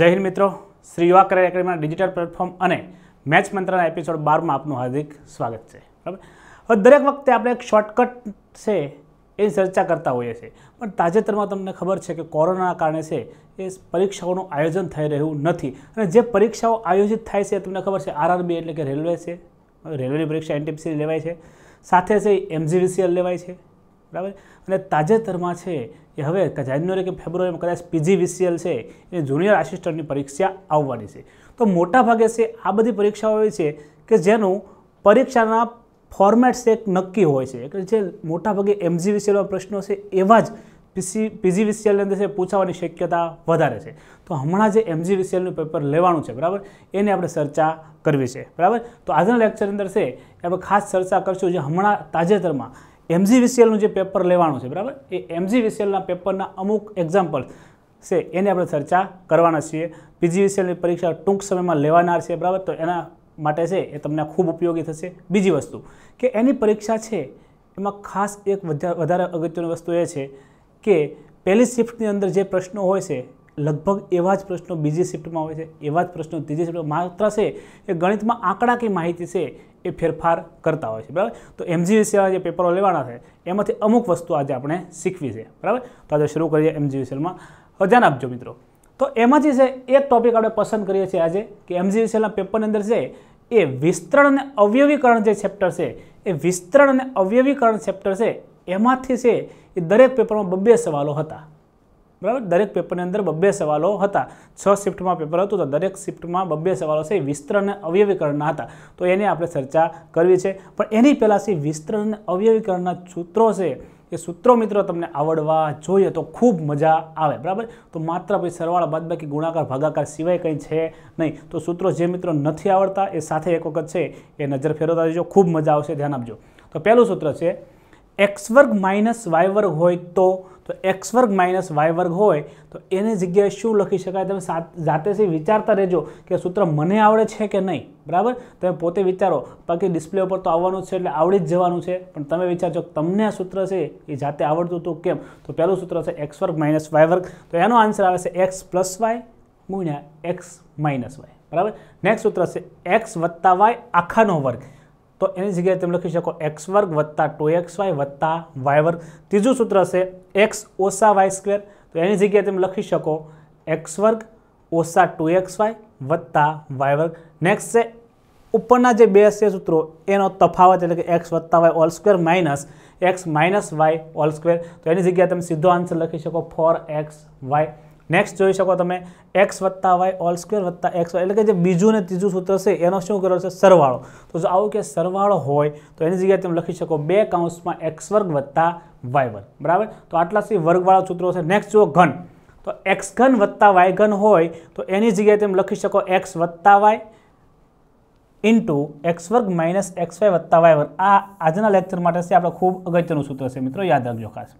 જય હિન્દ મિત્રો શ્રી યુવા કરિયર એકેડમીના ડિજિટલ પ્લેટફોર્મ અને મેચ મંત્રના એપિસોડ બારમાં આપનું હાર્દિક સ્વાગત છે બરાબર હવે દરેક વખતે આપણે એક શોર્ટકટ છે એ ચર્ચા કરતા હોઈએ છીએ પણ તાજેતરમાં તમને ખબર છે કે કોરોનાના કારણે છે એ પરીક્ષાઓનું આયોજન થઈ રહ્યું નથી અને જે પરીક્ષાઓ આયોજિત થાય છે તમને ખબર છે આરઆરબી એટલે કે રેલવે છે રેલવેની પરીક્ષા એનટીપીસી લેવાય છે સાથે છે એમજીવીસીએલ લેવાય છે બરાબર અને તાજેતરમાં છે એ હવે જાન્યુઆરી કે ફેબ્રુઆરીમાં કદાચ પીજી પીજીવીસીએલ છે એ જુનિયર આસિસ્ટન્ટની પરીક્ષા આવવાની છે તો મોટાભાગે છે આ બધી પરીક્ષાઓ એવી છે કે જેનું પરીક્ષાના ફોર્મેટ્સ એક નક્કી હોય છે કે જે મોટાભાગે એમજી એમજીવીસીએલના પ્રશ્નો છે એવા જ પીસી પીજી પીજીવીસીએલની અંદર છે પૂછાવાની શક્યતા વધારે છે તો હમણાં જે એમજી એમજીવીસીએલનું પેપર લેવાનું છે બરાબર એને આપણે ચર્ચા કરવી છે બરાબર તો આજના લેક્ચરની અંદર છે એ આપણે ખાસ ચર્ચા કરશું જે હમણાં તાજેતરમાં એમજીવીસીએલનું જે પેપર લેવાનું છે બરાબર એ એમજીવીસીએલના પેપરના અમુક એક્ઝામ્પલ છે એની આપણે ચર્ચા કરવાના છીએ પીજીવીસીએલની પરીક્ષા ટૂંક સમયમાં લેવાનાર છે બરાબર તો એના માટે છે એ તમને ખૂબ ઉપયોગી થશે બીજી વસ્તુ કે એની પરીક્ષા છે એમાં ખાસ એક વધારે અગત્યની વસ્તુ એ છે કે પહેલી શિફ્ટની અંદર જે પ્રશ્નો હોય છે લગભગ એવા જ પ્રશ્નો બીજી શિફ્ટમાં હોય છે એવા જ પ્રશ્નો ત્રીજી શિફ્ટમાં માત્ર છે એ ગણિતમાં આંકડાકીય માહિતી છે એ ફેરફાર કરતા હોય છે બરાબર તો એમજીવીસીએલના જે પેપરો લેવાના છે એમાંથી અમુક વસ્તુ આજે આપણે શીખવી છે બરાબર તો આજે શરૂ કરીએ એમજીવીસીએલમાં ધ્યાન આપજો મિત્રો તો એમાં જે છે એક ટોપિક આપણે પસંદ કરીએ છીએ આજે કે એમજીવીસીએલના પેપરની અંદર છે એ વિસ્તરણ અને અવયવીકરણ જે ચેપ્ટર છે એ વિસ્તરણ અને અવયવીકરણ ચેપ્ટર છે એમાંથી છે એ દરેક પેપરમાં બબ્બે સવાલો હતા બરાબર દરેક પેપરની અંદર બબ્બે સવાલો હતા છ શિફ્ટમાં પેપર હતું તો દરેક શિફ્ટમાં બબ્બે સવાલો છે વિસ્તરણ અને અવયવીકરણના હતા તો એની આપણે ચર્ચા કરવી છે પણ એની પહેલાંથી વિસ્તરણ અને અવયવીકરણના સૂત્રો છે એ સૂત્રો મિત્રો તમને આવડવા જોઈએ તો ખૂબ મજા આવે બરાબર તો માત્ર પછી સરવાળા બાદબાકી ગુણાકાર ભાગાકાર સિવાય કંઈ છે નહીં તો સૂત્રો જે મિત્રો નથી આવડતા એ સાથે એક વખત છે એ નજર ફેરવતા જજો ખૂબ મજા આવશે ધ્યાન આપજો તો પહેલું સૂત્ર છે એક્સ વર્ગ માઇનસ વાય વર્ગ હોય તો તો એક્સ વર્ગ માઇનસ વાય વર્ગ હોય તો એની જગ્યાએ શું લખી શકાય તમે જાતે સી વિચારતા રહેજો કે સૂત્ર મને આવડે છે કે નહીં બરાબર તમે પોતે વિચારો બાકી ડિસ્પ્લે ઉપર તો આવવાનું છે એટલે આવડી જ જવાનું છે પણ તમે વિચારજો તમને આ સૂત્ર છે એ જાતે આવડતું હતું કેમ તો પહેલું સૂત્ર છે એક્સ વર્ગ માઇનસ વાય વર્ગ તો એનો આન્સર આવે છે એક્સ પ્લસ વાય ગુણ્યા એક્સ માઇનસ વાય બરાબર નેક્સ્ટ સૂત્ર છે એક્સ વત્તા વાય આખાનો વર્ગ તો એની જગ્યાએ તમે લખી શકો એક્સ વર્ગ વત્તા ટુ એક્સ વાય વત્તા વાય વર્ગ ત્રીજું સૂત્ર હશે એક્સ ઓછા વાય સ્ક્વેર તો એની જગ્યાએ તમે લખી શકો એક્સ વર્ગ ઓછા ટુ એક્સ વાય વત્તા વાય વર્ગ નેક્સ્ટ છે ઉપરના જે બે છે સૂત્રો એનો તફાવત એટલે કે એક્સ વત્તા Y all square minus X minus Y all square તો એની જગ્યાએ તમે સીધો આન્સર લખી શકો ફોર એક્સ વાય નેક્સ્ટ જોઈ શકો તમે એક્સ વત્તા વાય ઓલ સ્ક્વેર વત્તા એક્સ એટલે કે જે બીજું ને ત્રીજું સૂત્ર છે એનો શું કર્યો છે સરવાળો તો જો આવું કે સરવાળો હોય તો એની જગ્યાએ તમે લખી શકો બે કાઉન્સમાં એક્સ વર્ગ વત્તા વાય વર્ગ બરાબર તો આટલા સી વર્ગવાળા સૂત્રો છે નેક્સ્ટ જો ઘન તો એક્સ ઘન વત્તા વાય ઘન હોય તો એની જગ્યાએ તમે લખી શકો એક્સ વત્તા વાય ઇન્ટુ એક્સ વર્ગ માઇનસ એક્સ વાય વત્તા વાય વર્ગ આ આજના લેક્ચર માટે છે આપણે ખૂબ અગત્યનું સૂત્ર છે મિત્રો યાદ રાખજો ખાસ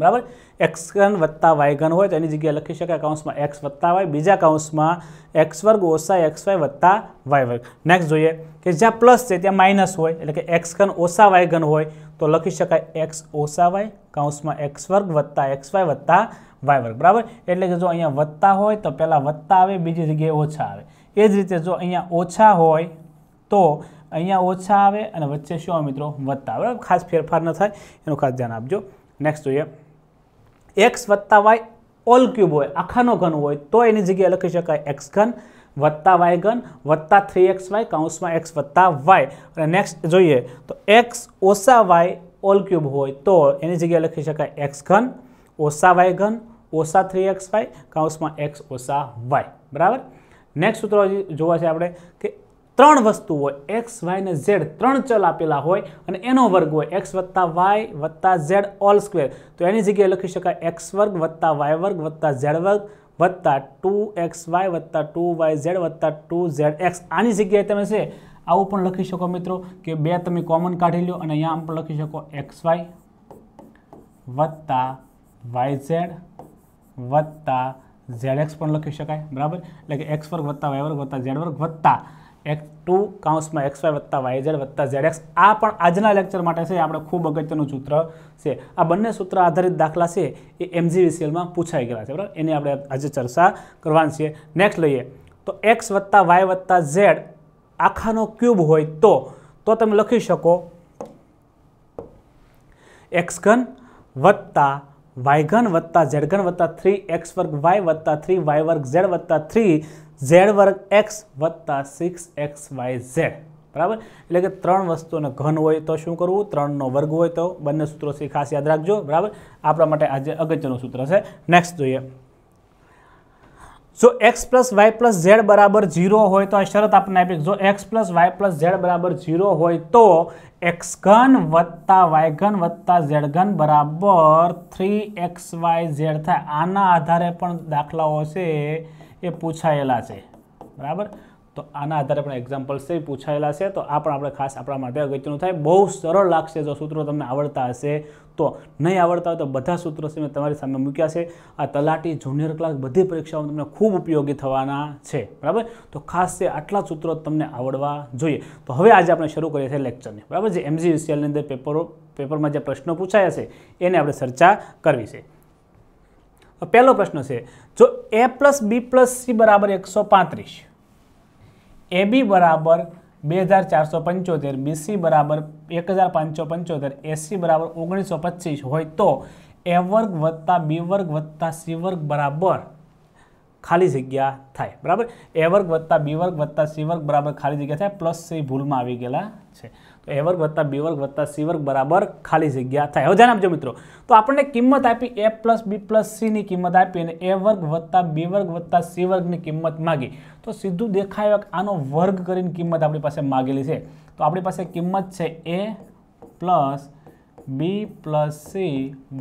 बराबर x^3 + y^3 હોય તો એની જગ્યા લખી શકાય કૌંસમાં x + y બીજા કૌંસમાં x^2 - xy + y^2 નેક્સ્ટ જોઈએ કે જ્યાં પ્લસ છે ત્યાં માઈનસ હોય એટલે કે x^3 - y^3 હોય તો લખી શકાય x - y કૌંસમાં x^2 + xy + y^2 બરાબર એટલે કે જો અહીંયા વત્તા હોય તો પહેલા વત્તા આવે બીજી જગ્યાએ ઓછા આવે એ જ રીતે જો અહીંયા ઓછા હોય તો અહીંયા ઓછા આવે અને વચ્ચે શું આવે મિત્રો વત્તા બરાબર ખાસ ફેરફાર ન થાય એનો ખાત ધ્યાન આપજો નેક્સ્ટ જોઈએ એક્સ વત્તા વાય ઓલ ક્યુબ હોય આખાનો ઘન હોય તો એની જગ્યાએ લખી શકાય એક્સ ઘન વત્તા વાય ઘન વત્તા થ્રી એક્સ વાય કાઉન્સમાં એક્સ વત્તા વાય અને નેક્સ્ટ જોઈએ તો એક્સ ઓછા વાય ઓલ ક્યુબ હોય તો એની જગ્યાએ લખી શકાય એક્સ ઘન ઓછા વાય ઘન ઓછા થ્રી એક્સ વાય કાઉન્સમાં એક્સ ઓછા વાય બરાબર નેક્સ્ટ સૂત્ર જોવા છે આપણે કે ત્રણ વસ્તુ હોય એક્સ વાય ને ઝેડ ત્રણ ચલ આપેલા હોય અને એનો વર્ગ હોય એક્સ વત્તા વાય વત્તા ઝેડ ઓલ સ્ક્વેર તો એની જગ્યાએ લખી શકાય એક્સ વર્ગ વત્તા વાય વર્ગ વત્તા ઝેડ વર્ગ વત્તા ટુ એક્સ વાય વત્તા ટુ વાય ઝેડ વત્તા ટુ ઝેડ એક્સ આની જગ્યાએ તમે છે આવું પણ લખી શકો મિત્રો કે બે તમે કોમન કાઢી લો અને અહીંયા આમ પણ લખી શકો એક્સ વાય વત્તા વાય ઝેડ વત્તા ઝેડ એક્સ પણ લખી શકાય બરાબર એટલે કે એક્સ વર્ગ વત્તા વાય વર્ગ વત્તા ઝેડ વર્ગ વત્તા એક્સ ટુ કાઉન્સમાં એક્સ વાય વત્તા વાય ઝેડ વત્તા ઝેડ એક્સ આ પણ આજના લેક્ચર માટે છે આપણે ખૂબ અગત્યનું સૂત્ર છે આ બંને સૂત્ર આધારિત દાખલા છે એ એમજીવીસીએલમાં પૂછાઈ ગયેલા છે બરાબર એની આપણે આજે ચર્ચા કરવાની છીએ નેક્સ્ટ લઈએ તો એક્સ વત્તા વાય વત્તા ઝેડ આખાનો ક્યુબ હોય તો તો તમે લખી શકો એક્સ ઘન વત્તા વાય ઘન વત્તા ઝેડ ઘન વત્તા થ્રી એક્સ વર્ગ વાય વત્તા થ્રી વાય વર્ગ ઝેડ વત્તા થ્રી ઝેડ વર્ગ એક્સ વત્તા સિક્સ એક્સ વાય ઝેડ બરાબર એટલે કે ત્રણ વસ્તુઓને ઘન હોય તો શું કરવું ત્રણનો વર્ગ હોય તો બંને સૂત્રો છે ખાસ યાદ રાખજો બરાબર આપણા માટે આજે અગત્યનું સૂત્ર છે નેક્સ્ટ જોઈએ જો x plus y plus z બરાબર ઝીરો હોય તો આ શરત આપણને આપી જો x plus y plus z બરાબર ઝીરો હોય તો એક્સ ઘન વત્તા વાય ઘન વત્તા ઝેડ ઘન બરાબર થ્રી એક્સ વાય ઝેડ થાય આના આધારે પણ દાખલાઓ છે એ પૂછાયેલા છે બરાબર તો આના આધારે પણ એક્ઝામ્પલ્સ છે પૂછાયેલા છે તો આ પણ આપણે ખાસ આપણા માટે અગત્યનું થાય બહુ સરળ લાગશે જો સૂત્રો તમને આવડતા હશે તો નહીં આવડતા હોય તો બધા સૂત્રો છે મેં તમારી સામે મૂક્યા છે આ તલાટી જુનિયર ક્લાસ બધી પરીક્ષાઓ તમને ખૂબ ઉપયોગી થવાના છે બરાબર તો ખાસ છે આટલા સૂત્રો તમને આવડવા જોઈએ તો હવે આજે આપણે શરૂ કરીએ છીએ લેક્ચરને બરાબર જે એમજીયુસીએલની અંદર પેપરો પેપરમાં જે પ્રશ્નો પૂછાયા છે એને આપણે ચર્ચા કરવી છે પહેલો પ્રશ્ન છે જો A plus B plus C બરાબર એકસો પાંત્રીસ એ બી બરાબર બે હજાર ચારસો પંચોતેર બીસી બરાબર એક હજાર પાંચસો પંચોતેર એસી બરાબર ઓગણીસો પચીસ હોય તો એ વર્ગ વત્તા બી વર્ગ વત્તા સી વર્ગ બરાબર ખાલી જગ્યા થાય બરાબર એ વર્ગ વત્તા બી વર્ગ વત્તા સી વર્ગ બરાબર ખાલી જગ્યા થાય પ્લસ સી ભૂલમાં આવી ગયેલા છે તો એ વર્ગ વત્તા બી વર્ગ વત્તા સી વર્ગ બરાબર ખાલી જગ્યા થાય હવે ધ્યાન આપજો મિત્રો તો આપણને કિંમત આપી એ પ્લસ બી પ્લસ સીની કિંમત આપી અને એ વર્ગ વત્તા બી વર્ગ વત્તા સી વર્ગની કિંમત માગી તો સીધું દેખાય આનો વર્ગ કરીને કિંમત આપણી પાસે માગેલી છે તો આપણી પાસે કિંમત છે A plus B plus C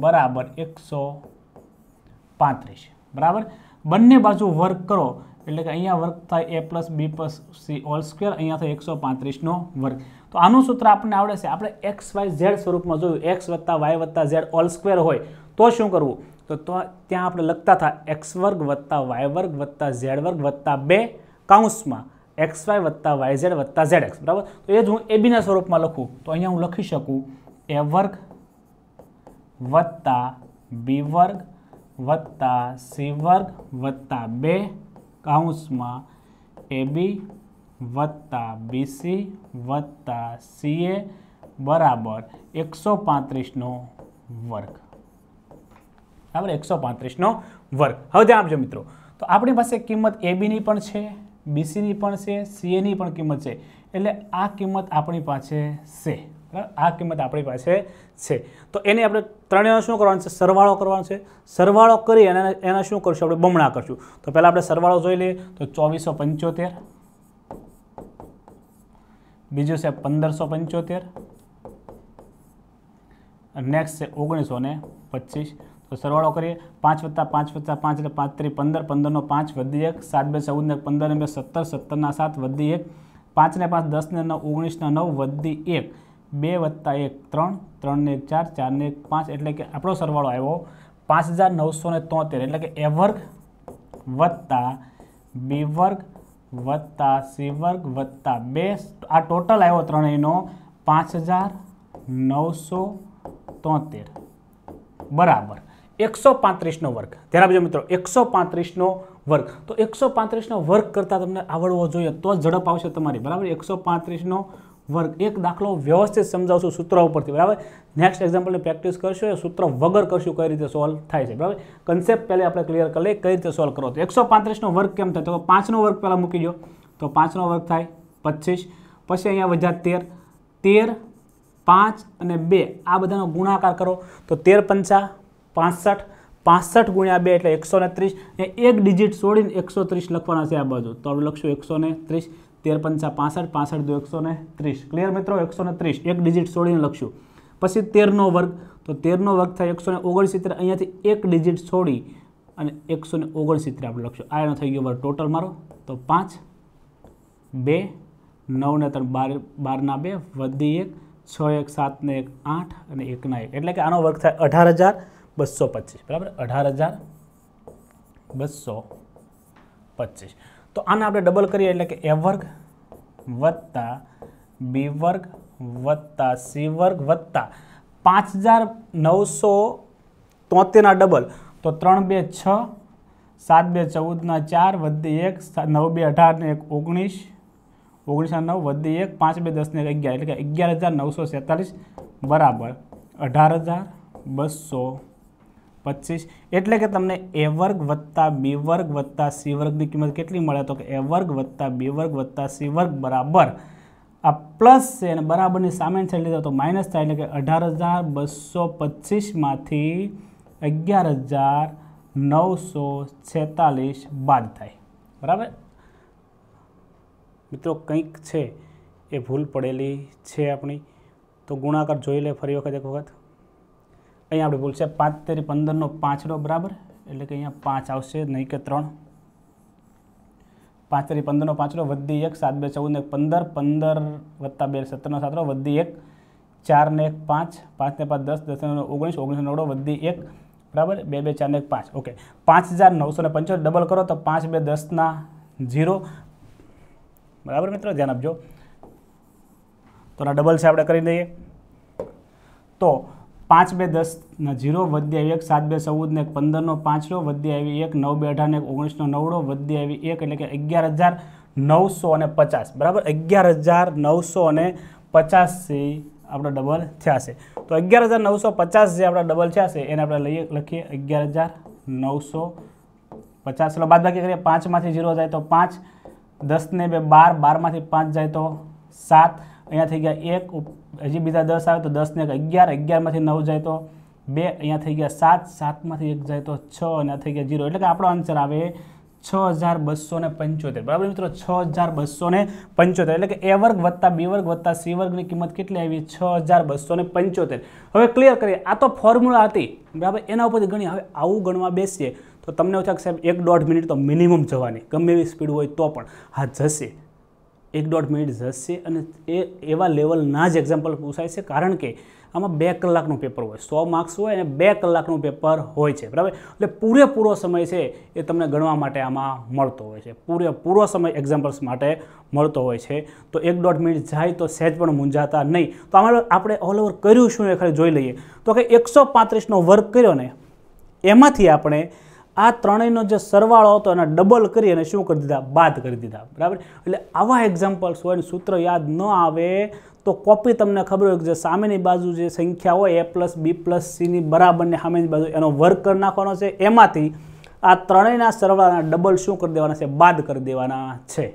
બરાબર એકસો પાંત્રીસ બરાબર બંને બાજુ વર્ક કરો એટલે કે અહીંયા વર્ક થાય A plus B plus C all square અહીંયા થાય એકસો પાંત્રીસનો વર્ક તો આનું સૂત્ર આપણને આવડે છે આપણે એક્સ વાય ઝેડ સ્વરૂપમાં જોયું એક્સ વત્તા વાય વત્તા ઝેડ ઓલ સ્ક્વેર હોય તો શું કરવું તો ત્યાં આપણે લખતા હતા એક્સ વર્ગ વત્તા વાય વર્ગ વત્તા ઝેડ વર્ગ વત્તા બે કાઉન્સમાં એક્સ વાય વત્તા વાય ઝેડ વત્તા ઝેડ એક્સ બરાબર તો એ જ હું એ બીના સ્વરૂપમાં લખું તો અહીંયા હું લખી શકું એ વર્ગ વત્તા બી વર્ગ વત્તા સી વર્ગ વત્તા બે કાઉસમાં એ બી વત્તા બીસી વત્તા સીએ બરાબર એકસો પાંત્રીસનો વર્ગ બરાબર એકસો પાંત્રીસનો વર્ગ હવે ધ્યાન આપજો મિત્રો તો આપણી પાસે કિંમત એ બીની પણ છે બીસીની પણ છે સીએની પણ કિંમત છે એટલે આ કિંમત આપણી પાસે છે આ કિંમત આપણી પાસે છે તો એને આપણે ત્રણેયનો શું કરવાનું છે સરવાળો કરવાનો છે સરવાળો કરી અને એના શું કરશું આપણે બમણા કરશું તો પહેલાં આપણે સરવાળો જોઈ લઈએ તો ચોવીસો પંચોતેર બીજું છે પંદરસો પંચોતેર નેક્સ્ટ છે ઓગણીસો ને પચીસ તો સરવાળો કરીએ પાંચ વત્તા પાંચ વત્તા પાંચ એટલે પાંચ ત્રી પંદર પંદરનો પાંચ વધી એક સાત બે ચૌદ ને પંદર ને બે સત્તર સત્તરના સાત વધી એક પાંચ ને પાંચ દસ ને નવ ઓગણીસના નવ વધી એક બે વત્તા એક ત્રણ ત્રણને ચાર ચારને એક પાંચ એટલે કે આપણો સરવાળો આવ્યો પાંચ હજાર નવસો ને તોતેર એટલે કે એ વર્ગ વત્તા બી વર્ગ વત્તા સી વર્ગ વત્તા બે આ ટોટલ આવ્યો ત્રણેયનો પાંચ હજાર નવસો તોતેર બરાબર એકસો પાંત્રીસનો વર્ગ ધ્યાન બીજો મિત્રો એકસો પાંત્રીસનો વર્ગ તો એકસો પાંત્રીસનો વર્ગ કરતાં તમને આવડવો જોઈએ તો ઝડપ આવશે તમારી બરાબર એકસો પાંત્રીસનો વર્ગ એક દાખલો વ્યવસ્થિત સમજાવશું સૂત્ર ઉપરથી બરાબર નેક્સ્ટ એક્ઝામ્પલની પ્રેક્ટિસ કરશો એ સૂત્ર વગર કરશું કઈ રીતે સોલ્વ થાય છે બરાબર કન્સેપ્ટ પહેલાં આપણે ક્લિયર કરી લઈએ કઈ રીતે સોલ્વ કરો તો એકસો પાંત્રીસનો વર્ગ કેમ થાય તો પાંચનો વર્ગ પહેલાં મૂકી દો તો પાંચનો વર્ગ થાય પચીસ પછી અહીંયા વધ્યા તેર તેર પાંચ અને બે આ બધાનો ગુણાકાર કરો તો તેર પંચા પાંસઠ પાંસઠ ગુણ્યા બે એટલે એકસો ને ત્રીસ એક ડિજિટ છોડીને એકસો ત્રીસ લખવાના છે આ બાજુ તો આપણે લખશું એકસો ત્રીસ તેર પંચા પાસઠ પાસઠ દો એકસો ને ત્રીસ ક્લિયર મિત્રો એકસો ને ત્રીસ એક ડિજિટ છોડીને લખશું પછી તેરનો વર્ગ તો તેરનો વર્ગ થાય એકસો ને ઓગણસિત્તેર અહીંયાથી એક ડિજિટ છોડી અને એકસો ને ઓગણસિત્તેર આપણે લખશું આ એનો થઈ ગયો વર્ગ ટોટલ મારો તો પાંચ બે નવ ને ત્રણ બાર બારના બે વધી એક છ એક સાતને એક આઠ અને એકના એક એટલે કે આનો વર્ગ થાય અઢાર હજાર બસો પચીસ બરાબર અઢાર હજાર બસો પચીસ તો આને આપણે ડબલ કરીએ એટલે કે એ વર્ગ વત્તા બી વર્ગ વત્તા સી વર્ગ વત્તા પાંચ હજાર નવસો તોતેરના ડબલ તો ત્રણ બે છ સાત બે ચૌદના ચાર વધી એક નવ બે અઢારને એક ઓગણીસ ઓગણીસના નવ વધી એક પાંચ બે દસને અગિયાર એટલે કે અગિયાર હજાર નવસો સેતાલીસ બરાબર અઢાર હજાર બસો પચીસ એટલે કે તમને એ વર્ગ વત્તા બી વર્ગ વત્તા સી વર્ગની કિંમત કેટલી મળે તો કે એ વર્ગ વત્તા બી વર્ગ વત્તા સી વર્ગ બરાબર આ પ્લસ છે અને બરાબરની સામે છે લીધા તો માઇનસ થાય એટલે કે અઢાર હજાર બસો પચીસમાંથી અગિયાર હજાર નવસો છેતાલીસ બાદ થાય બરાબર મિત્રો કંઈક છે એ ભૂલ પડેલી છે આપણી તો ગુણાકાર જોઈ લે ફરી વખત એક વખત અહીંયા આપણે ભૂલ છે પાંચ તેરી પંદરનો પાંચનો બરાબર એટલે કે અહીંયા પાંચ આવશે નહીં કે ત્રણ પાંચ તેરી પંદરનો પાંચડો વધી એક સાત બે ચૌદ ને પંદર પંદર વત્તા બે સત્તરનો સાતડો વધી એક ચાર ને એક પાંચ પાંચ ને પાંચ દસ દસ ને ઓગણીસ ઓગણીસ નવડો વધી એક બરાબર બે બે ચાર ને એક પાંચ ઓકે પાંચ હજાર નવસો ને પંચોતેર ડબલ કરો તો પાંચ બે દસના ઝીરો બરાબર મિત્રો ધ્યાન આપજો તો ડબલ છે આપણે કરી દઈએ તો પાંચ બે દસ ઝીરો વધી આવી એક સાત બે ચૌદને એક પંદરનો પાંચનો વધી આવી એક નવ બે અઢારને એક ઓગણીસનો નવડો વધી આવી એક એટલે કે અગિયાર હજાર નવસો અને પચાસ બરાબર અગિયાર હજાર નવસો અને પચાસથી આપણે ડબલ થયા છે તો અગિયાર હજાર નવસો પચાસ જે આપણા ડબલ થયા છે એને આપણે લઈએ લખીએ અગિયાર હજાર નવસો પચાસ ચલો બાદબાકી કરીએ પાંચમાંથી ઝીરો જાય તો પાંચ દસને બે બાર બારમાંથી પાંચ જાય તો સાત અહીંયા થઈ ગયા એક હજી બીજા દસ આવે તો દસને એક અગિયાર અગિયારમાંથી નવ જાય તો બે અહીંયા થઈ ગયા સાત સાતમાંથી એક જાય તો છ અને થઈ ગયા જીરો એટલે કે આપણો આન્સર આવે છ હજાર બસો ને પંચોતેર બરાબર મિત્રો છ હજાર બસો ને પંચોતેર એટલે કે એ વર્ગ વત્તા બી વર્ગ વત્તા સી વર્ગની કિંમત કેટલી આવી છ હજાર બસો ને પંચોતેર હવે ક્લિયર કરીએ આ તો ફોર્મ્યુલા હતી બરાબર એના ઉપરથી ગણી હવે આવું ગણવા બેસીએ તો તમને ઓછા સાહેબ એક દોઢ મિનિટ તો મિનિમમ જવાની ગમે એવી સ્પીડ હોય તો પણ હા જશે એક દોઢ મિનિટ જશે અને એ એવા લેવલના જ એક્ઝામ્પલ પૂછાય છે કારણ કે આમાં બે કલાકનું પેપર હોય સો માર્ક્સ હોય અને બે કલાકનું પેપર હોય છે બરાબર એટલે પૂરેપૂરો સમય છે એ તમને ગણવા માટે આમાં મળતો હોય છે પૂરેપૂરો સમય એક્ઝામ્પલ્સ માટે મળતો હોય છે તો એક દોઢ મિનિટ જાય તો સહેજ પણ મૂંઝાતા નહીં તો અમારે આપણે ઓલ ઓવર કર્યું શું એ ખાલી જોઈ લઈએ તો કે એકસો પાંત્રીસનો વર્ક કર્યો ને એમાંથી આપણે આ ત્રણેયનો જે સરવાળો હતો એને ડબલ કરી અને શું કરી દીધા બાદ કરી દીધા બરાબર એટલે આવા એક્ઝામ્પલ્સ હોય સૂત્ર યાદ ન આવે તો કોપી તમને ખબર હોય કે જે સામેની બાજુ જે સંખ્યા હોય એ પ્લસ બી પ્લસ સીની બરાબરને સામેની બાજુ એનો વર્ગ કરી નાખવાનો છે એમાંથી આ ત્રણેયના સરવાળાના ડબલ શું કરી દેવાના છે બાદ કરી દેવાના છે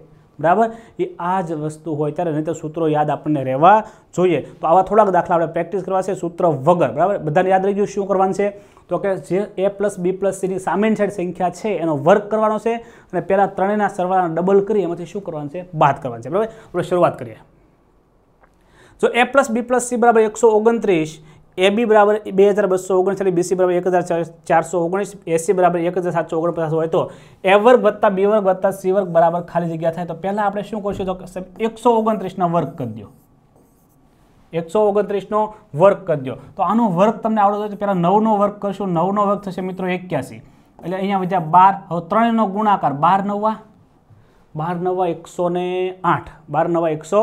બરાબર એ આ જ વસ્તુ હોય ત્યારે નહીં તો સૂત્રો યાદ આપણને રહેવા જોઈએ તો આવા થોડાક દાખલા આપણે પ્રેક્ટિસ કરવા છે સૂત્ર વગર બરાબર બધાને યાદ રહી ગયું શું કરવાનું છે તો કે જે એ પ્લસ બી પ્લસ સીની સામેની સાઈડ સંખ્યા છે એનો વર્ક કરવાનો છે અને પહેલાં ત્રણેયના સરવાળાને ડબલ કરી એમાંથી શું કરવાનું છે બાદ કરવાનું છે બરાબર આપણે શરૂઆત કરીએ જો A plus B plus C બરાબર એકસો ઓગણત્રીસ એ બી બરાબર બે હજાર બસો ઓગણચાલીસ બીસી બરાબર એક હજાર ચારસો ઓગણીસ એસી બરાબર એક હજાર સાતસો ઓગણપચાસ હોય તો એ વર્ગ વત્તા બી વર્ગ વત્તા સી વર્ગ બરાબર ખાલી જગ્યા થાય તો પહેલાં આપણે શું કરશું તો એકસો ઓગણત્રીસનો વર્ગ કરી દો એકસો ઓગણત્રીસનો વર્ગ કરી દો તો આનો વર્ગ તમને આવડતો છે પહેલાં નવનો વર્ક કરશું નવનો વર્ક થશે મિત્રો એક્યાસી એટલે અહીંયા વધ્યા બાર હવે ત્રણનો ગુણાકાર બાર નવા બાર નવા એકસો ને આઠ બાર નવા એકસો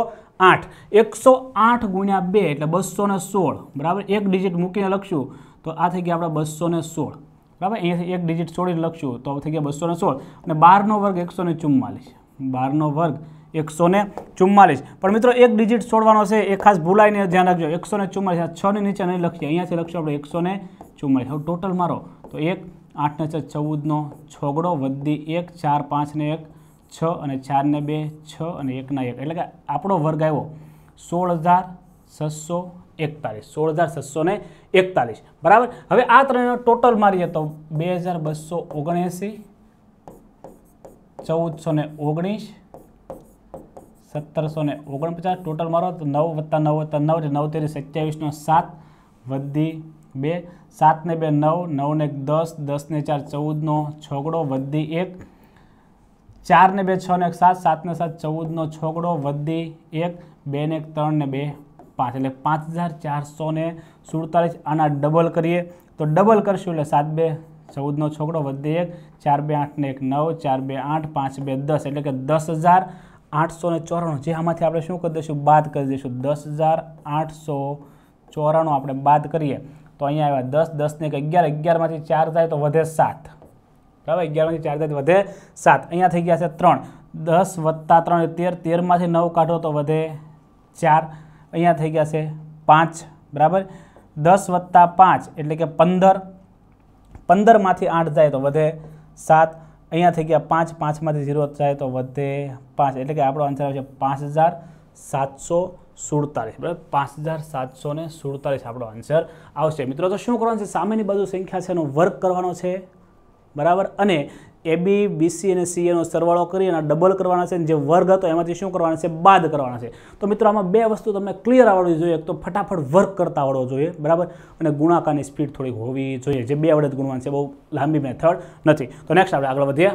આઠ એકસો આઠ ગુણ્યા બે એટલે બસો ને સોળ બરાબર એક ડિજિટ મૂકીને લખશું તો આ થઈ ગયા આપણે બસો ને સોળ બરાબર અહીંયાથી એક ડિજિટ છોડીને લખશું તો થઈ ગયા બસો ને સોળ અને બારનો વર્ગ એકસો ને ચુમ્માલીસ બારનો વર્ગ એકસો ને ચુમ્માલીસ પણ મિત્રો એક ડિજિટ છોડવાનો છે એ ખાસ ભૂલાઈને ધ્યાન રાખજો એકસો ને ચુમ્માલીસ આ છની નીચે નહીં લખીએ અહીંયાથી લખશું આપણે એકસો ને ચુમ્માલીસ હવે ટોટલ મારો તો એક આઠ ને છ ચૌદનો છોગડો વધી એક ચાર પાંચને એક છ અને ચારને બે છ અને એકના એક એટલે કે આપણો વર્ગ આવ્યો સોળ હજાર છસો એકતાલીસ સોળ હજાર છસો ને એકતાલીસ બરાબર હવે આ ત્રણેયનો ટોટલ મારીએ તો બે હજાર બસો ઓગણએંસી ચૌદસો ને ઓગણીસ સત્તરસો ને ઓગણપચાસ ટોટલ મારો તો નવ વત્તા નવ વત્તા નવ એટલે નવ તેરી સત્યાવીસનો સાત વધી બે સાતને બે નવ નવને દસ દસને ચાર ચૌદનો છોકડો વધી એક ચારને બે છ ને એક સાત સાતને સાત ચૌદનો છોકડો વધી એક બેને એક ત્રણને બે પાંચ એટલે પાંચ હજાર ચારસો ને સુડતાલીસ આના ડબલ કરીએ તો ડબલ કરશું એટલે સાત બે ચૌદનો છોકડો વધી એક ચાર બે આઠને એક નવ ચાર બે આઠ પાંચ બે દસ એટલે કે દસ હજાર આઠસો ને ચોરાણું જે આમાંથી આપણે શું કરી દઈશું બાદ કરી દઈશું દસ હજાર આઠસો ચોરાણું આપણે બાદ કરીએ તો અહીંયા આવ્યા દસ દસને અગિયાર અગિયારમાંથી ચાર થાય તો વધે સાત બરાબર અગિયારમાંથી ચાર થાય વધે સાત અહીંયા થઈ ગયા છે ત્રણ દસ વત્તા ત્રણ તેર તેરમાંથી નવ કાઢો તો વધે ચાર અહીંયા થઈ ગયા છે પાંચ બરાબર દસ વત્તા પાંચ એટલે કે પંદર પંદરમાંથી આઠ જાય તો વધે સાત અહીંયા થઈ ગયા પાંચ પાંચમાંથી ઝીરો થાય તો વધે પાંચ એટલે કે આપણો આન્સર આવશે પાંચ હજાર સાતસો સુડતાલીસ બરાબર પાંચ હજાર સાતસો ને સુડતાલીસ આપણો આન્સર આવશે મિત્રો તો શું કરવાનું છે સામેની બાજુ સંખ્યા છે એનો વર્ક કરવાનો છે બરાબર અને એબી બીસી અને સીએનો સરવાળો કરી અને ડબલ કરવાના છે અને જે વર્ગ હતો એમાંથી શું કરવાના છે બાદ કરવાના છે તો મિત્રો આમાં બે વસ્તુ તમને ક્લિયર આવડવી જોઈએ તો ફટાફટ વર્ક કરતા આવડવો જોઈએ બરાબર અને ગુણાકારની સ્પીડ થોડીક હોવી જોઈએ જે બે આવડે જ ગુણવાન છે બહુ લાંબી મેથડ નથી તો નેક્સ્ટ આપણે આગળ વધીએ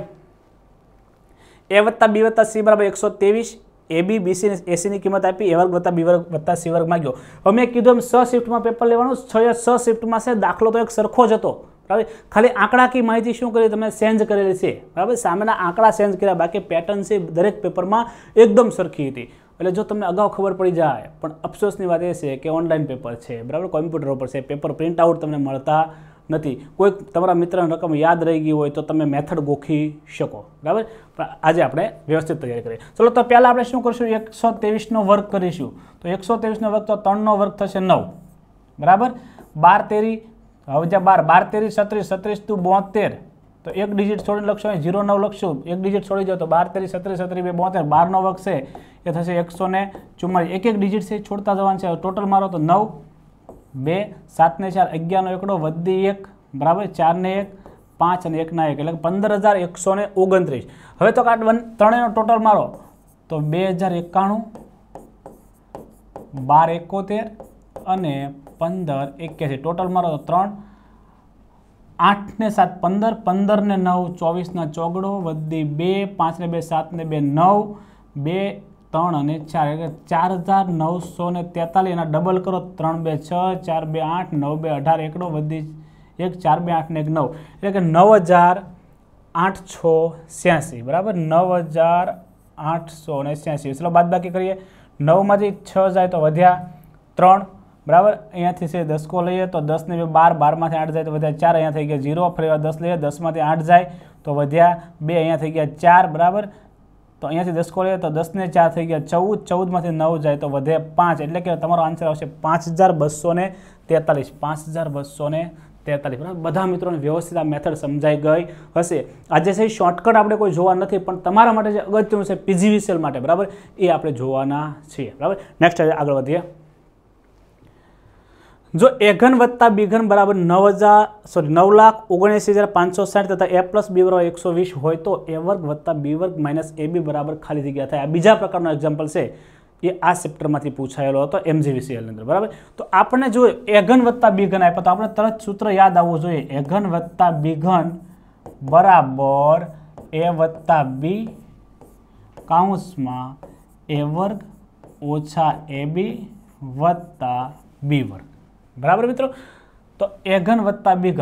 એ વત્તા બી વત્તા સી બરાબર એકસો ત્રેવીસ એ બી બીસી એસીની કિંમત આપી એ વર્ગ વત્તા બી વર્ગ વત્તા સી વર્ગ માગ્યો અમે કીધું એમ સ શિફ્ટમાં પેપર લેવાનું છ છ શિફ્ટમાં છે દાખલો તો એક સરખો જ હતો બરાબર ખાલી આંકડાકીય માહિતી શું કરી તમે ચેન્જ કરેલી છે બરાબર સામેના આંકડા ચેન્જ કર્યા બાકી પેટર્ન છે દરેક પેપરમાં એકદમ સરખી હતી એટલે જો તમને અગાઉ ખબર પડી જાય પણ અફસોસની વાત એ છે કે ઓનલાઈન પેપર છે બરાબર કોમ્પ્યુટર ઉપર છે પેપર પ્રિન્ટ આઉટ તમને મળતા નથી કોઈક તમારા મિત્રની રકમ યાદ રહી ગઈ હોય તો તમે મેથડ ગોખી શકો બરાબર આજે આપણે વ્યવસ્થિત તૈયારી કરીએ ચલો તો પહેલાં આપણે શું કરીશું એકસો તેવીસનો વર્ગ કરીશું તો એકસો ત્રેવીસનો વર્ગ તો ત્રણનો વર્ગ થશે નવ બરાબર બાર તેરી હવે જ્યાં બાર બાર તેરીસ સત્રીસ સત્રીસ તું બોતેર તો એક ડિજિટ છોડીને લખશો અહીં ઝીરો નવ લખશું એક ડિજિટ છોડી જાઓ તો બાર તેરી છત્રીસ છત્રીસ બે બોતેર બારનો વખશે એ થશે એકસો ને ચુમ્માલીસ એક એક ડિજિટ છે છોડતા જવાનું છે ટોટલ મારો તો નવ બે સાતને ચાર અગિયારનો એકડો વધી એક બરાબર ચારને એક પાંચ અને એકના એક એટલે પંદર હજાર એકસો ને ઓગણત્રીસ હવે તો કાટ વન ત્રણેયનો ટોટલ મારો તો બે હજાર એકાણું બાર એકોતેર અને પંદર એક્યાસી ટોટલ મારો તો ત્રણ આઠને સાત પંદર પંદરને નવ ચોવીસના ચોગડો વધી બે પાંચને બે સાતને બે નવ બે ત્રણ અને ચાર એટલે ચાર હજાર નવસો ને તેતાલીસ એના ડબલ કરો ત્રણ બે છ ચાર બે આઠ નવ બે અઢાર એકડો વધી એક ચાર બે આઠને એક નવ એટલે કે નવ હજાર આઠ છ છ્યાસી બરાબર નવ હજાર આઠસો ને છ્યાસી ચલો બાદ બાકી કરીએ નવમાંથી છ જાય તો વધ્યા ત્રણ બરાબર અહીંયાથી છે દસકો લઈએ તો દસને જો બાર બારમાંથી આઠ જાય તો વધ્યા ચાર અહીંયા થઈ ગયા ઝીરો ફરી વાર દસ લઈએ દસમાંથી આઠ જાય તો વધ્યા બે અહીંયા થઈ ગયા ચાર બરાબર તો અહીંયાથી દસકો લઈએ તો દસને ચાર થઈ ગયા ચૌદ ચૌદમાંથી નવ જાય તો વધે પાંચ એટલે કે તમારો આન્સર આવશે પાંચ હજાર બસો ને તેતાલીસ પાંચ હજાર બસો ને બરાબર બધા મિત્રોને વ્યવસ્થિત આ મેથડ સમજાઈ ગઈ હશે આજે છે શોર્ટકટ આપણે કોઈ જોવા નથી પણ તમારા માટે જે અગત્યનું છે પીજી પીજીવીસીએલ માટે બરાબર એ આપણે જોવાના છીએ બરાબર નેક્સ્ટ આગળ વધીએ જો એઘન વત્તા બીઘન બરાબર નવ હજાર સોરી નવ લાખ ઓગણીસ હજાર પાંચસો સાઠ તથા એ પ્લસ બી બરાબર એકસો વીસ હોય તો એ વર્ગ વત્તા બી વર્ગ માઇનસ એ બી બરાબર ખાલી જગ્યા થાય આ બીજા પ્રકારનો એક્ઝામ્પલ છે એ આ ચેપ્ટરમાંથી પૂછાયેલો હતો એમજીવીસીએલની અંદર બરાબર તો આપણને જો એઘન વત્તા બીઘન આપ્યા તો આપણે તરત સૂત્ર યાદ આવવું જોઈએ એઘન વત્તા બીઘન બરાબર એ વત્તા બી કાઉન્સમાં એ વર્ગ ઓછા એ બી વત્તા બી વર્ગ બરાબર મિત્રો તો એ ઘન વત્તા બી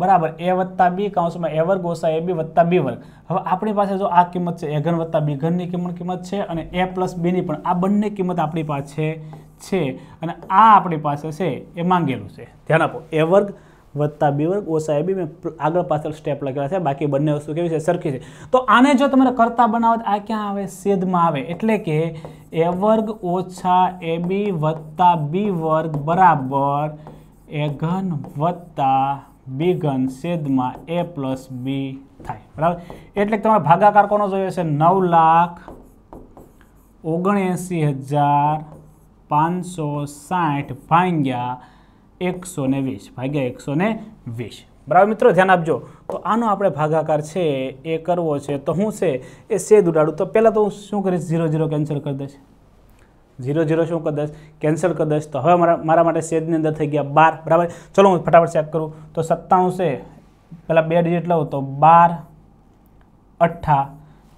બરાબર એ વત્તા બી કાઉન્સમાં એ વર્ગ ઓછા એ બી વત્તા બી વર્ગ હવે આપણી પાસે જો આ કિંમત છે એ ઘન વત્તા બી કિંમત કિંમત છે અને એ પ્લસ બીની પણ આ બંને કિંમત આપણી પાસે છે અને આ આપણી પાસે છે એ માંગેલું છે ધ્યાન આપો એ વર્ગ વત્તા બી વર્ગ ઓછા એબી મેં આગળ પાછળ સ્ટેપ લખેલા છે બાકી બંને વસ્તુ કેવી છે સરખી છે તો આને જો તમારે કરતા બનાવો આ ક્યાં આવે સેદમાં આવે એટલે કે એ વર્ગ ઓછા એબી વત્તા બી વર્ગ બરાબર એ વત્તા બી ઘન છેદમાં એ પ્લસ બી થાય બરાબર એટલે તમારે ભાગાકાર કોનો જોઈએ છે નવ લાખ ઓગણએંસી હજાર પાંચસો સાઠ ભાંગ્યા એકસો ને વીસ ભાગ્યા એકસો ને વીસ બરાબર મિત્રો ધ્યાન આપજો તો આનો આપણે ભાગાકાર છે એ કરવો છે તો હું છે એ સેદ ઉડાડું તો પહેલાં તો હું શું કરીશ ઝીરો ઝીરો કેન્સલ કરી દઈશ ઝીરો ઝીરો શું કરી દઈશ કેન્સલ કરી દઈશ તો હવે મારા મારા માટે સેદની અંદર થઈ ગયા બાર બરાબર ચલો હું ફટાફટ ચેક કરું તો સત્તાણું છે પહેલાં બે ડિજિટ લઉં તો બાર અઠ્ઠા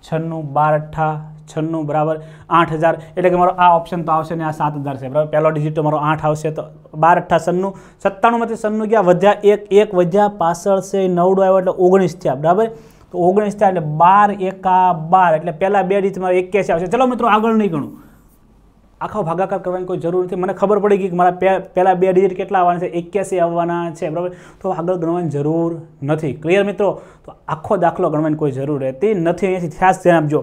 છન્નું બાર અઠ્ઠા છન્નું બરાબર આઠ હજાર એટલે કે મારો આ ઓપ્શન તો આવશે ને આ સાત હજાર છે બરાબર પહેલો ડિજિટ મારો આઠ આવશે તો બાર અઠ્ઠા સન્નું સત્તાણુંમાંથી સન્નું ગયા વધ્યા એક એક વધ્યા પાછળ છે નવડો આવ્યો એટલે ઓગણીસ થયા બરાબર તો ઓગણીસ થયા એટલે બાર એકા બાર એટલે પહેલાં બે ડિજિટ મારો એક્યાસી આવશે ચલો મિત્રો આગળ નહીં ગણું આખો ભાગાકાર કરવાની કોઈ જરૂર નથી મને ખબર પડી ગઈ કે મારા પહેલાં બે ડિજિટ કેટલા આવવાના છે એક્યાસી આવવાના છે બરાબર તો આગળ ગણવાની જરૂર નથી ક્લિયર મિત્રો તો આખો દાખલો ગણવાની કોઈ જરૂર રહેતી નથી અહીંયાથી ખાસ ધ્યાન આપજો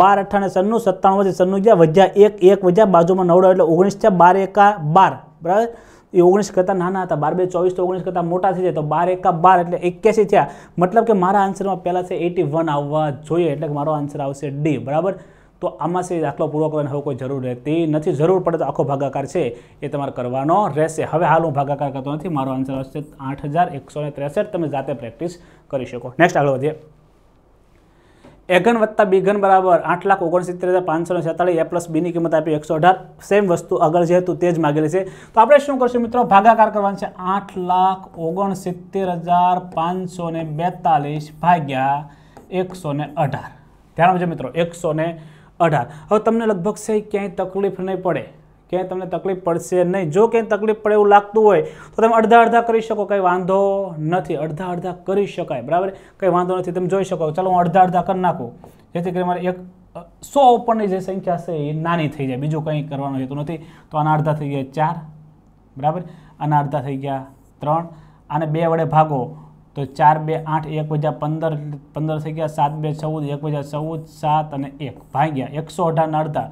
બાર અઠાને સન્નું સત્તાણુંથી સન્નું ગયા વધ્યા એક એક વધ્યા બાજુમાં નવડો એટલે ઓગણીસ છે બાર એકા બાર બરાબર એ ઓગણીસ કરતાં નાના હતા બાર બે ચોવીસ તો ઓગણીસ કરતાં મોટા થઈ જાય તો બાર એકા બાર એટલે એક્યાસી થયા મતલબ કે મારા આન્સરમાં પહેલાં છે એટી વન આવવા જોઈએ એટલે કે મારો આન્સર આવશે ડી બરાબર તો આમાં છે દાખલો પૂરો કરવાની હવે કોઈ જરૂર રહેતી નથી જરૂર પડે તો આખો ભાગાકાર છે એ તમારે કરવાનો રહેશે હવે હાલ હું ભાગાકાર કરતો નથી મારો આન્સર આવશે આઠ હજાર એકસો ત્રેસઠ તમે જાતે પ્રેક્ટિસ કરી શકો નેક્સ્ટ આગળ વધીએ એઘન વત્તા બીઘન બરાબર આઠ લાખ ઓગણસિત્તેર હજાર પાંચસો છેતાળીસ એ પ્લસ બીની કિંમત આપી એકસો અઢાર સેમ વસ્તુ આગળ જે હતું તે જ માગેલી છે તો આપણે શું કરશું મિત્રો ભાગાકાર કરવાનું છે આઠ લાખ ઓગણસિત્તેર હજાર પાંચસો ને બેતાલીસ ભાગ્યા એકસો ને અઢાર ધ્યાન આપજો મિત્રો એકસો ને અઢાર હવે તમને લગભગ છે ક્યાંય તકલીફ નહીં પડે ક્યાંય તમને તકલીફ પડશે નહીં જો ક્યાંય તકલીફ પડે એવું લાગતું હોય તો તમે અડધા અડધા કરી શકો કંઈ વાંધો નથી અડધા અડધા કરી શકાય બરાબર કંઈ વાંધો નથી તમે જોઈ શકો ચાલો હું અડધા અડધા કરી નાખું જેથી કરી મારે એક સો ઉપરની જે સંખ્યા છે એ નાની થઈ જાય બીજું કંઈ કરવાનું રહેતું નથી તો આના અડધા થઈ ગયા ચાર બરાબર આના અડધા થઈ ગયા ત્રણ આને બે વડે ભાગો તો ચાર બે આઠ એક બજા પંદર પંદર થઈ ગયા સાત બે ચૌદ એક બજા ચૌદ સાત અને એક ભાગ્યા એકસો અઢારના અડધા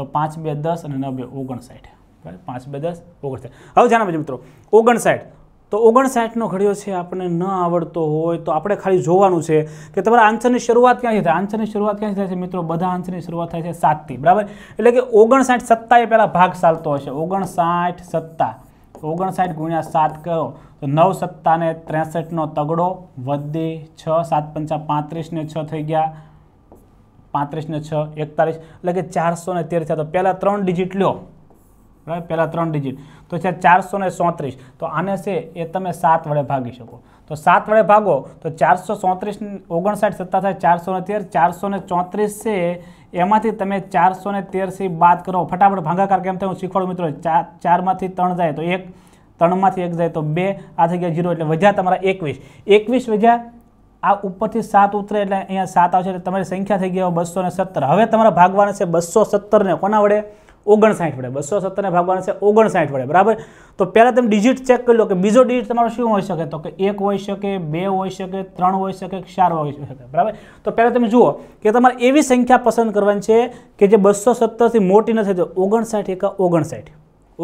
તો પાંચ બે દસ અને નવ બે ઓગણસાઠ બરાબર પાંચ બે દસ ઓગણસાઠ હવે જાણવા મિત્રો ઓગણસાઠ તો ઓગણસાઠનો ઘડિયો છે આપણને ન આવડતો હોય તો આપણે ખાલી જોવાનું છે કે તમારા આન્સરની શરૂઆત ક્યાંથી થાય આન્સરની શરૂઆત ક્યાંથી થાય છે મિત્રો બધા આન્સરની શરૂઆત થાય છે સાતથી બરાબર એટલે કે ઓગણસાઠ સત્તા એ પહેલાં ભાગ ચાલતો હશે ઓગણસાઠ સત્તા ઓગણસાઠ ગુણ્યા સાત કરો તો નવ સત્તાને ત્રેસઠનો તગડો વધે છ સાત પંચા પાંત્રીસને છ થઈ ગયા પાંત્રીસને છ એકતાલીસ એટલે કે ચારસો ને તેર થયા તો પહેલાં ત્રણ ડિજિટ લો બરાબર પહેલાં ત્રણ ડિજિટ તો છે ચારસો ને સોત્રીસ તો આને છે એ તમે સાત વડે ભાગી શકો તો સાત વડે ભાગો તો ચારસો સોત્રીસ ઓગણસાઠ સત્તા થાય ચારસો ને તેર ચારસો ને ચોત્રીસ છે એમાંથી તમે ચારસો ને તેરથી બાદ કરો ફટાફટ ભાંગાકાર કેમ થાય હું શીખવાડું મિત્રો ચાર ચારમાંથી ત્રણ જાય તો એક ત્રણમાંથી એક જાય તો બે આ થઈ ગયા જીરો એટલે વધ્યા તમારા એકવીસ એકવીસ વધ્યા આ ઉપરથી સાત ઉતરે એટલે અહીંયા સાત આવશે એટલે તમારી સંખ્યા થઈ ગઈ બસો ને સત્તર હવે તમારે ભાગવાના છે બસો સત્તરને કોના વડે ઓગણસાઠ વડે બસો સત્તરને ભાગવાના છે ઓગણસાઠ વડે બરાબર તો પહેલાં તમે ડિજિટ ચેક કરી લો કે બીજો ડિજિટ તમારો શું હોઈ શકે તો કે એક હોઈ શકે બે હોઈ શકે ત્રણ હોઈ શકે ચાર હોઈ શકે બરાબર તો પહેલાં તમે જુઓ કે તમારે એવી સંખ્યા પસંદ કરવાની છે કે જે બસો સત્તરથી મોટી નથી તો ઓગણસાઠ એકા ઓગણસાઠ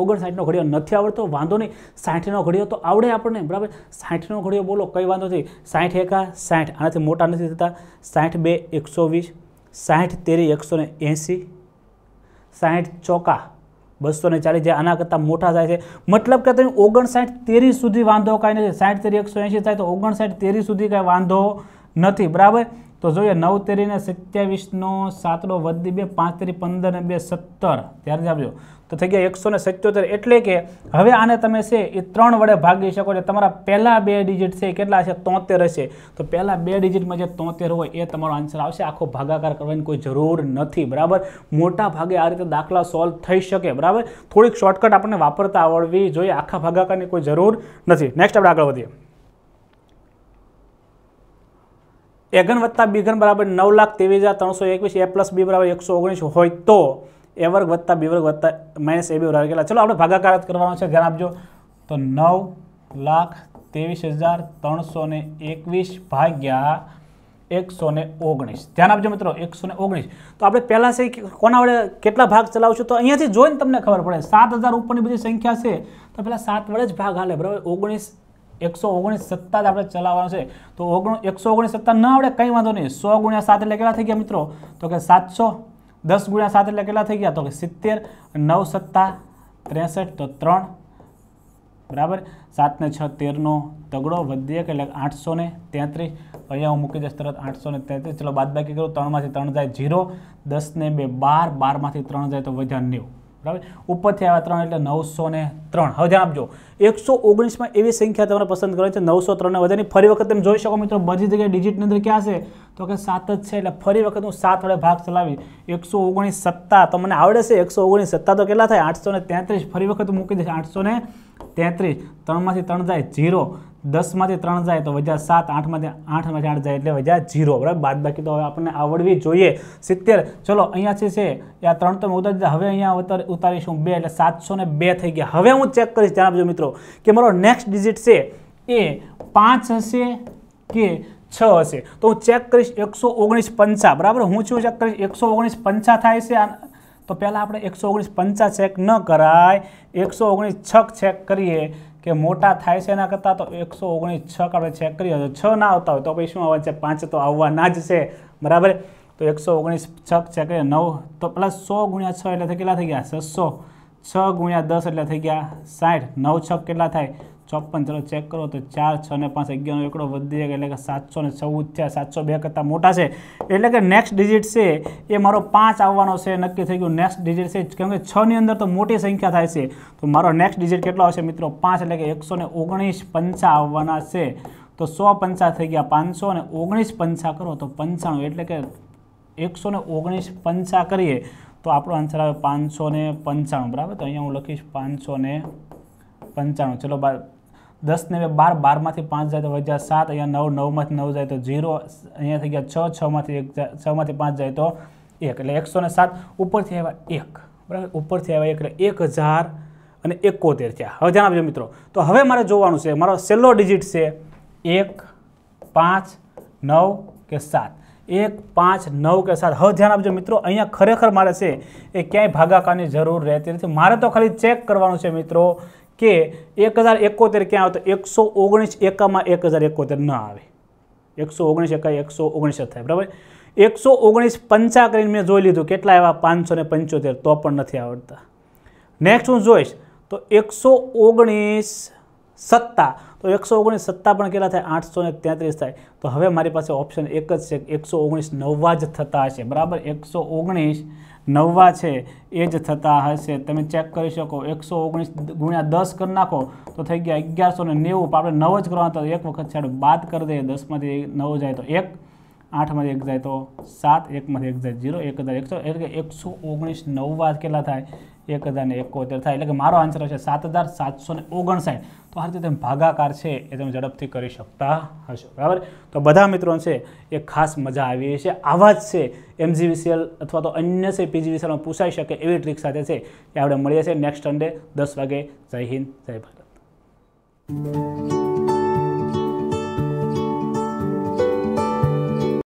ઓગણસાઠનો ઘડિયો નથી આવડતો વાંધો નહીં સાઠનો ઘડિયો તો આવડે આપણને બરાબર સાઠનો ઘડિયો બોલો કંઈ વાંધો નથી સાઠ એકા સાઠ આનાથી મોટા નથી થતા સાઠ બે એકસો વીસ સાઠ તેરી એકસો ને એંસી સાઠ ચોકા બસો ને ચાલીસ જે આના કરતાં મોટા થાય છે મતલબ કે તમે ઓગણસાઠ તેરી સુધી વાંધો કાંઈ નથી સાઠ તેરી એકસો એંસી થાય તો ઓગણસાઠ તેરી સુધી કાંઈ વાંધો નથી બરાબર તો જોઈએ નવ તેરીને સત્યાવીસનો સાતનો વધી બે પાંચ તેરી પંદર ને બે સત્તર ત્યારે જ આપજો તો થઈ ગયા એકસો ને સત્યોતેર એટલે કે હવે આને તમે છે એ ત્રણ વડે ભાગી શકો છો તમારા પહેલાં બે ડિજિટ છે કેટલા છે તોતેર હશે તો પહેલાં બે ડિજિટમાં જે તોતેર હોય એ તમારો આન્સર આવશે આખો ભાગાકાર કરવાની કોઈ જરૂર નથી બરાબર મોટા ભાગે આ રીતે દાખલા સોલ્વ થઈ શકે બરાબર થોડીક શોર્ટકટ આપણને વાપરતા આવડવી જોઈએ આખા ભાગાકારની કોઈ જરૂર નથી નેક્સ્ટ આપણે આગળ વધીએ એગન વત્તા બીઘન બરાબર નવ લાખ ત્રેવીસ હજાર ત્રણસો એકવીસ એ પ્લસ બી બરાબર એકસો ઓગણીસ હોય તો એ વર્ગ વત્તા બી વર્ગ વત્તા માઇનસ એ બી વર્ગ કેટલા ચલો આપણે ભાગાકાર કરવાનો છે ધ્યાન આપજો તો નવ લાખ ત્રેવીસ હજાર ત્રણસો ને એકવીસ ભાગ્યા એકસો ને ઓગણીસ ધ્યાન આપજો મિત્રો એકસો ને ઓગણીસ તો આપણે પહેલાં છે કોના વડે કેટલા ભાગ ચલાવશું તો અહીંયાથી જોઈને તમને ખબર પડે સાત હજાર ઉપરની બધી સંખ્યા છે તો પહેલાં સાત વડે જ ભાગ હાલે બરાબર ઓગણીસ એકસો ઓગણીસ સત્તા જ આપણે ચલાવવાનો છે તો ઓગણ એકસો ઓગણીસ સત્તા ન આવડે કંઈ વાંધો નહીં સો ગુણ્યા સાત એટલે કેટલા થઈ ગયા મિત્રો તો કે સાતસો દસ ગુણ્યા સાત એટલે કેટલા થઈ ગયા તો કે સિત્તેર નવ સત્તા ત્રેસઠ તો ત્રણ બરાબર સાતને છ તેરનો તગડો વધીએ કે એટલે આઠસો ને તેત્રીસ અહીંયા હું મૂકી દઈશ તરત આઠસો ને તેત્રીસ ચલો બાદબાકી કરું ત્રણમાંથી ત્રણ જાય ઝીરો દસને બે બાર બારમાંથી ત્રણ જાય તો વધ્યા નેવું બરાબર ઉપરથી આવ્યા ત્રણ એટલે નવસો ને ત્રણ હવે ધ્યાન આપજો એકસો ઓગણીસમાં એવી સંખ્યા તમને પસંદ કરે છે નવસો ત્રણને વધારે ફરી વખત તમે જોઈ શકો મિત્રો બધી જગ્યાએ ડિજિટની અંદર ક્યાં છે તો કે સાત જ છે એટલે ફરી વખત હું સાત વડે ભાગ ચલાવી એકસો ઓગણીસ સત્તા તો મને આવડે છે એકસો ઓગણીસ સત્તા તો કેટલા થાય આઠસો તેત્રીસ ફરી વખત મૂકી દઈશ આઠસો ને તેત્રીસ ત્રણમાંથી ત્રણ જાય ઝીરો દસમાંથી ત્રણ જાય તો વધ્યા સાત આઠમાંથી આઠમાંથી આઠ જાય એટલે વધ્યા ઝીરો બરાબર બાદ બાકી તો હવે આપણને આવડવી જોઈએ સિત્તેર ચલો અહીંયાથી છે એ આ ત્રણ તો મેં હવે અહીંયા ઉતારીશું બે એટલે સાતસો બે થઈ ગયા હવે હું ચેક કરીશ ધ્યાન આપજો મિત્રો કે મારો નેક્સ્ટ ડિજિટ છે એ પાંચ હશે કે છ હશે તો હું ચેક કરીશ એકસો ઓગણીસ પંચા બરાબર હું શું ચેક કરીશ એકસો ઓગણીસ પંચા થાય છે તો પહેલાં આપણે એકસો ઓગણીસ પંચા ચેક ન કરાય એકસો ઓગણીસ છક ચેક કરીએ કે મોટા થાય છે એના કરતાં તો એકસો ઓગણીસ છ આપણે ચેક કરીએ તો છ ના આવતા હોય તો પછી શું છે પાંચ તો આવવાના જ છે બરાબર તો એકસો ઓગણીસ છક ચેક કરીએ નવ તો પ્લસ સો ગુણ્યા છ એટલે કેટલા થઈ ગયા છસો છ ગુણ્યા દસ એટલે થઈ ગયા સાઠ નવ છક કેટલા થાય ચોપન ચલો ચેક કરો તો ચાર છ ને પાંચ અગિયારનો એકડો વધી એક એટલે કે સાતસો ને ચૌદ થયા સાતસો બે કરતાં મોટા છે એટલે કે નેક્સ્ટ ડિજિટ છે એ મારો પાંચ આવવાનો છે નક્કી થઈ ગયું નેક્સ્ટ ડિજિટ છે કેમ કે છની અંદર તો મોટી સંખ્યા થાય છે તો મારો નેક્સ્ટ ડિજિટ કેટલો આવશે મિત્રો પાંચ એટલે કે એકસો ને ઓગણીસ પંચા આવવાના છે તો સો પંચા થઈ ગયા પાંચસો અને ઓગણીસ પંચા કરો તો પંચાણું એટલે કે એકસો ને ઓગણીસ પંચા કરીએ તો આપણો આન્સર આવે પાંચસો ને પંચાણું બરાબર તો અહીંયા હું લખીશ પાંચસો ને પંચાણું ચલો દસ ને બાર બારમાંથી પાંચ જાય તો વધી સાત અહીંયા નવ નવમાંથી નવ જાય તો ઝીરો અહીંયા થઈ ગયા છ છમાંથી એક છમાંથી પાંચ જાય તો એક એટલે એકસો ને સાત ઉપરથી આવ્યા એક બરાબર ઉપરથી આવ્યા એટલે એક હજાર અને એકોતેર થયા હવે ધ્યાન આપજો મિત્રો તો હવે મારે જોવાનું છે મારો છેલ્લો ડિજિટ છે એક પાંચ નવ કે સાત એક પાંચ નવ કે સાત હવે ધ્યાન આપજો મિત્રો અહીંયા ખરેખર મારે છે એ ક્યાંય ભાગાકારની જરૂર રહેતી નથી મારે તો ખાલી ચેક કરવાનું છે મિત્રો કે એક હજાર એકોતેર ક્યાં આવે તો એકસો ઓગણીસ એકામાં એક હજાર એકોતેર ન આવે એકસો ઓગણીસ એકા એકસો ઓગણીસ થાય બરાબર એકસો ઓગણીસ પંચા કરીને મેં જોઈ લીધું કેટલા એવા પાંચસો ને પંચોતેર તો પણ નથી આવડતા નેક્સ્ટ હું જોઈશ તો એકસો ઓગણીસ સત્તા તો એકસો ઓગણીસ સત્તા પણ કેટલા થાય આઠસો ને તેત્રીસ થાય તો હવે મારી પાસે ઓપ્શન એક જ છે એકસો ઓગણીસ નવા જ થતા હશે બરાબર એકસો ઓગણીસ નવવા છે એ જ થતા હશે તમે ચેક કરી શકો એકસો ઓગણીસ ગુણ્યા દસ કરી નાખો તો થઈ ગયા અગિયારસો ને નેવું આપણે નવ જ કરવાના તો એક વખત છે બાદ કરી દઈએ દસમાંથી નવ જાય તો એક આઠમાંથી એક જાય તો સાત એકમાંથી એક જાય ઝીરો એક હજાર એકસો એટલે કે એકસો ઓગણીસ નવવા કેટલા થાય એક હજાર ને એકોતેર થાય એટલે કે મારો આન્સર હશે સાત હજાર સાતસો ને ઓગણસાઠ તો આ રીતે તમે ભાગાકાર છે એ તમે ઝડપથી કરી શકતા હશો બરાબર તો બધા મિત્રો છે એ ખાસ મજા આવી છે આવા જ છે એમજીવીસીએલ અથવા તો અન્ય છે પીજીવીસીએલમાં પૂછાઈ શકે એવી ટ્રીક સાથે છે કે આપણે મળીએ છીએ નેક્સ્ટ સન્ડે દસ વાગે જય હિન્દ જય ભારત